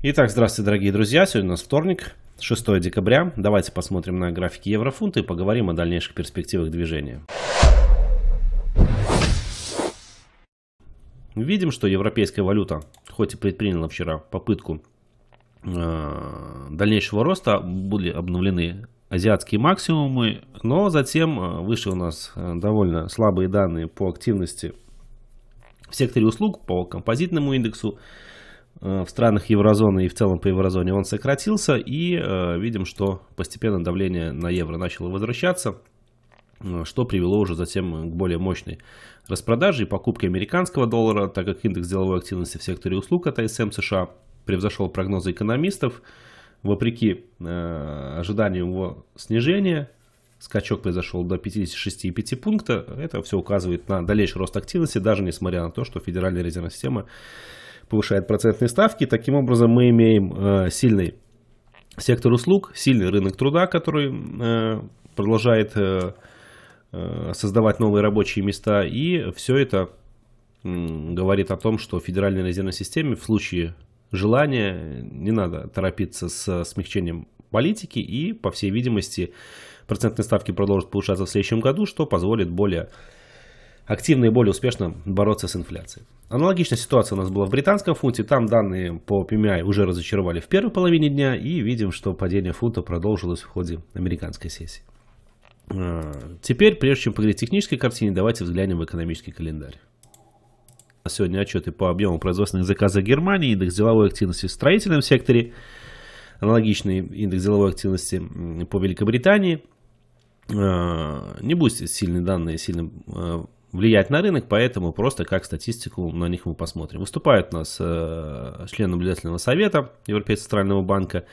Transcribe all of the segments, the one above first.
Итак, здравствуйте, дорогие друзья. Сегодня у нас вторник, 6 декабря. Давайте посмотрим на графики еврофунта и поговорим о дальнейших перспективах движения. Видим, что европейская валюта, хоть и предприняла вчера попытку э, дальнейшего роста, были обновлены азиатские максимумы, но затем э, вышли у нас э, довольно слабые данные по активности в секторе услуг, по композитному индексу, Э, в странах еврозоны и в целом по еврозоне он сократился. И э, видим, что постепенно давление на евро начало возвращаться, э, что привело уже затем к более мощной распродаже и покупке американского доллара, так как индекс деловой активности в секторе услуг от АСМ США превзошел прогнозы экономистов. Вопреки э, ожиданиям его снижения, скачок произошел до 56,5 пункта. Это все указывает на дальнейший рост активности, даже несмотря на то, что Федеральная резервная система повышает процентные ставки. Таким образом, мы имеем э, сильный сектор услуг, сильный рынок труда, который э, продолжает э, создавать новые рабочие места. И все это говорит о том, что в Федеральной резервной системе в случае желания не надо торопиться с смягчением политики и, по всей видимости, процентные ставки продолжат повышаться в следующем году, что позволит более активно и более успешно бороться с инфляцией. Аналогичная ситуация у нас была в британском фунте. Там данные по PMI эм уже разочаровали в первой половине дня. И видим, что падение фунта продолжилось в ходе американской сессии. А, теперь, прежде чем поговорить о технической картине, давайте взглянем в экономический календарь. Сегодня отчеты по объему производственных заказов Германии, индекс деловой активности в строительном секторе, аналогичный индекс деловой активности по Великобритании. А, не будет сильные данные, сильно а, влиять на рынок, поэтому просто как статистику на них мы посмотрим. Выступают у нас э, члены наблюдательного совета Европейского центрального банка,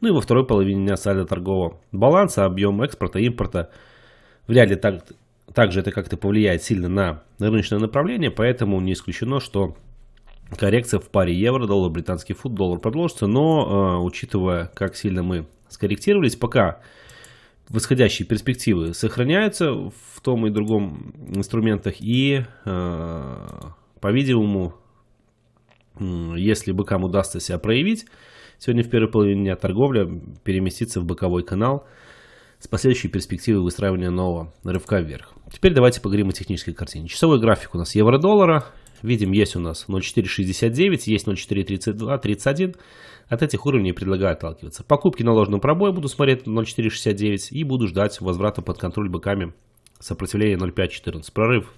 ну и во второй половине дня сальдо торгового баланса, объем экспорта, и импорта. Вряд ли так, также это как-то повлияет сильно на рыночное направление, поэтому не исключено, что коррекция в паре евро, доллар, британский фунт, доллар продолжится, но э, учитывая, как сильно мы скорректировались, пока восходящие перспективы сохраняются в том и другом инструментах. И, э, по-видимому, если быкам удастся себя проявить, сегодня в первой половине дня торговля переместится в боковой канал с последующей перспективой выстраивания нового рывка вверх. Теперь давайте поговорим о технической картине. Часовой график у нас евро-доллара. Видим, есть у нас 0,469, есть 0,432, 31. От этих уровней предлагаю отталкиваться. Покупки на ложном пробое буду смотреть 0,469 и буду ждать возврата под контроль быками сопротивления 0,514. Прорыв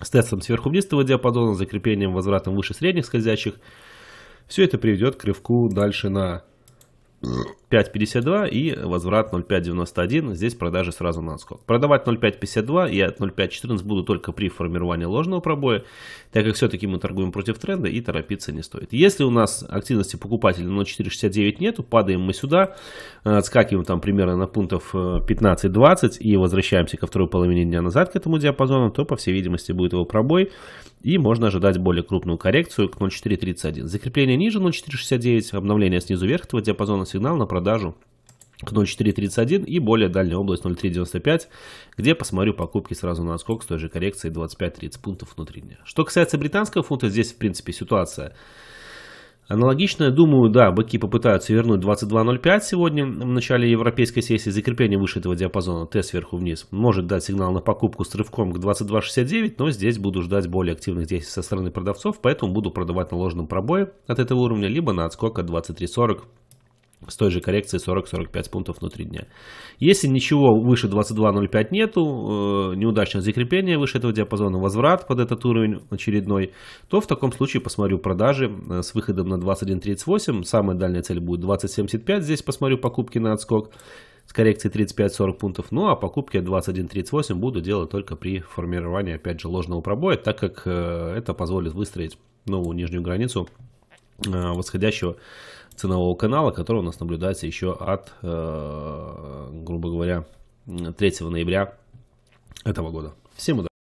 с тестом сверху вниз этого диапазона, закреплением возвратом выше средних скользящих. Все это приведет к рывку дальше на 5.52 и возврат 0.591. Здесь продажи сразу на отскок. Продавать 0.552 и от 0.514 буду только при формировании ложного пробоя, так как все-таки мы торгуем против тренда и торопиться не стоит. Если у нас активности покупателей 0.469 нету, падаем мы сюда, э, отскакиваем там примерно на пунктов 15-20 э, и возвращаемся ко второй половине дня назад к этому диапазону, то по всей видимости будет его пробой и можно ожидать более крупную коррекцию к 0.431. Закрепление ниже 0.469, обновление снизу вверх этого диапазона сигнал на продажу к 0.431 и более дальняя область 0.395, где посмотрю покупки сразу на отскок с той же коррекцией 25-30 пунктов внутри дня. Что касается британского фунта, здесь в принципе ситуация аналогичная думаю, да, быки попытаются вернуть 22.05 сегодня в начале европейской сессии. Закрепление выше этого диапазона Т сверху вниз может дать сигнал на покупку с рывком к 22.69, но здесь буду ждать более активных действий со стороны продавцов, поэтому буду продавать на ложном пробое от этого уровня, либо на отскок от 23.40 с той же коррекцией 40-45 пунктов внутри дня. Если ничего выше 22.05 нету, э, неудачное закрепление выше этого диапазона, возврат под этот уровень очередной, то в таком случае посмотрю продажи э, с выходом на 21.38, самая дальняя цель будет 20.75, здесь посмотрю покупки на отскок с коррекцией 35-40 пунктов, ну а покупки 21.38 буду делать только при формировании опять же ложного пробоя, так как э, это позволит выстроить новую нижнюю границу восходящего ценового канала, который у нас наблюдается еще от, э, грубо говоря, 3 ноября этого года. Всем удачи!